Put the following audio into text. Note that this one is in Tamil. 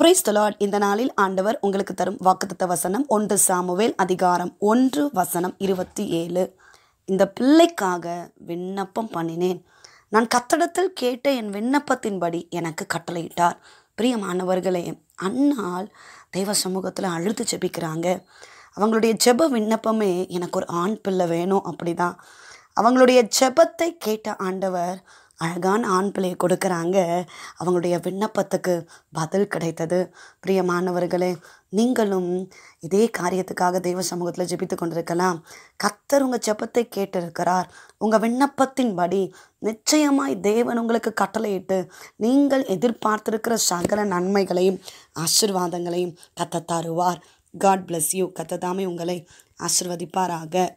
பிரைஸ் தலாட் இந்த நாளில் ஆண்டவர் உங்களுக்கு தரும் வாக்குத்த வசனம் ஒன்று சாமுவேல் அதிகாரம் ஒன்று வசனம் இருபத்தி ஏழு இந்த பிள்ளைக்காக விண்ணப்பம் பண்ணினேன் நான் கத்தடத்தில் கேட்ட என் விண்ணப்பத்தின்படி எனக்கு கட்டளையிட்டார் பிரியமானவர்களே அன்னால் தெய்வ சமூகத்தில் அழுத்து ஜெபிக்கிறாங்க அவங்களுடைய ஜெப விண்ணப்பமே எனக்கு ஒரு ஆண் பிள்ளை வேணும் அப்படி அவங்களுடைய ஜெபத்தை கேட்ட ஆண்டவர் அழகான ஆண் பிள்ளையை கொடுக்குறாங்க அவங்களுடைய விண்ணப்பத்துக்கு பதில் கிடைத்தது பிரியமானவர்களே நீங்களும் இதே காரியத்துக்காக தெய்வ சமூகத்தில் ஜெபித்து கொண்டிருக்கலாம் கத்தர் உங்கள் ஜெபத்தை கேட்டிருக்கிறார் உங்கள் விண்ணப்பத்தின்படி நிச்சயமாய் தேவன் உங்களுக்கு கட்டளையிட்டு நீங்கள் எதிர்பார்த்திருக்கிற சகல நன்மைகளையும் ஆசிர்வாதங்களையும் கத்த தருவார் காட் பிளஸ் யூ கத்ததாமே உங்களை ஆசிர்வதிப்பாராக